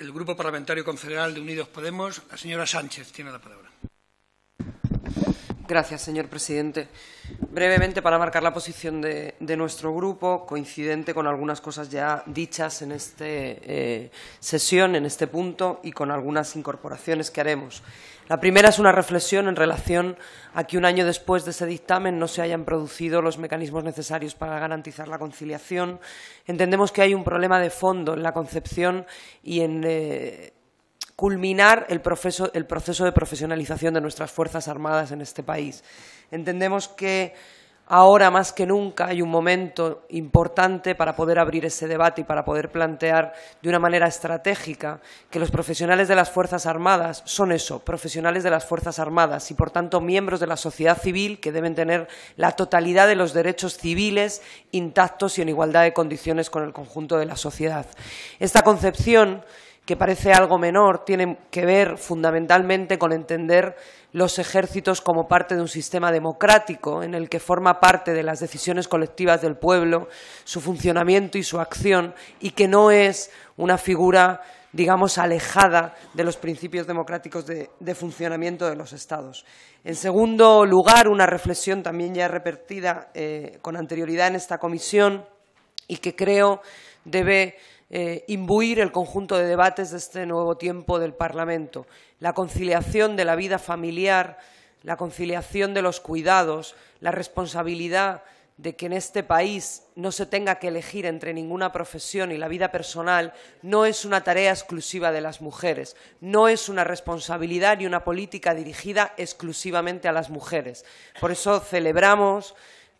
el Grupo Parlamentario Confederal de Unidos Podemos, la señora Sánchez tiene la palabra. Gracias, señor presidente brevemente para marcar la posición de, nuestro grupo, coincidente con algunas cosas ya dichas en esta eh, sesión, en este punto, y con algunas incorporaciones que haremos. La primera es una reflexión en relación a que un año después de ese dictamen no se hayan producido los mecanismos necesarios para garantizar la conciliación. Entendemos que hay un problema de fondo en la concepción y en... Eh, culminar el proceso, de profesionalización de nuestras Fuerzas Armadas en este país. Entendemos que ahora más que nunca hay un momento importante para poder abrir ese debate y para poder plantear de una manera estratégica que los profesionales de las Fuerzas Armadas son eso, profesionales de las Fuerzas Armadas y, por tanto, miembros de la sociedad civil que deben tener la totalidad de los derechos civiles intactos y en igualdad de condiciones con el conjunto de la sociedad. Esta concepción que parece algo menor, tiene que ver fundamentalmente con entender los ejércitos como parte de un sistema democrático en el que forma parte de las decisiones colectivas del pueblo, su funcionamiento y su acción, y que no es una figura, digamos, alejada de los principios democráticos de, funcionamiento de los Estados. En segundo lugar, una reflexión también ya repetida eh, con anterioridad en esta comisión y que creo debe eh, imbuir el conjunto de debates de este nuevo tiempo del Parlamento. La conciliación de la vida familiar, la conciliación de los cuidados, la responsabilidad de que en este país no se tenga que elegir entre ninguna profesión y la vida personal no es una tarea exclusiva de las mujeres, no es una responsabilidad ni una política dirigida exclusivamente a las mujeres. Por eso celebramos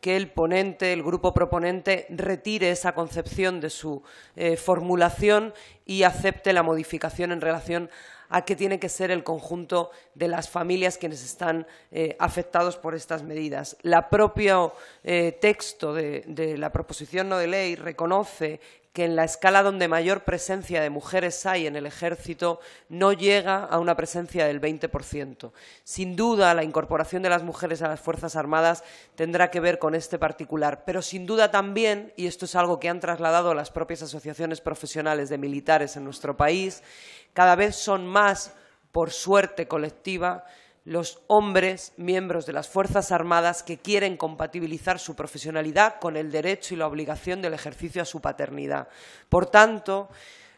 que el ponente, el grupo proponente, retire esa concepción de su eh, formulación y acepte la modificación en relación a que tiene que ser el conjunto de las familias quienes están eh, afectados por estas medidas. El propio eh, texto de, de, la proposición no de ley reconoce que en la escala donde mayor presencia de mujeres hay en el ejército no llega a una presencia del 20%. Sin duda, la incorporación de las mujeres a las Fuerzas Armadas tendrá que ver con este particular, pero sin duda también, y esto es algo que han trasladado las propias asociaciones profesionales de militares en nuestro país, cada vez son más, por suerte colectiva, los hombres, miembros de las Fuerzas Armadas, que quieren compatibilizar su profesionalidad con el derecho y la obligación del ejercicio a su paternidad. Por tanto,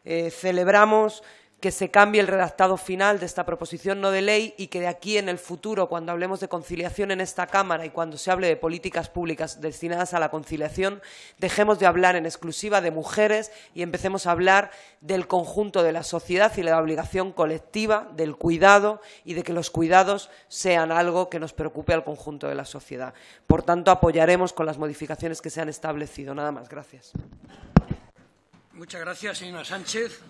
eh, celebramos que se cambie el redactado final de esta proposición no de ley y que de aquí en el futuro, cuando hablemos de conciliación en esta Cámara y cuando se hable de políticas públicas destinadas a la conciliación, dejemos de hablar en exclusiva de mujeres y empecemos a hablar del conjunto de la sociedad y de la obligación colectiva, del cuidado y de que los cuidados sean algo que nos preocupe al conjunto de la sociedad. Por tanto, apoyaremos con las modificaciones que se han establecido. Nada más. Gracias. Muchas gracias, señora Sánchez.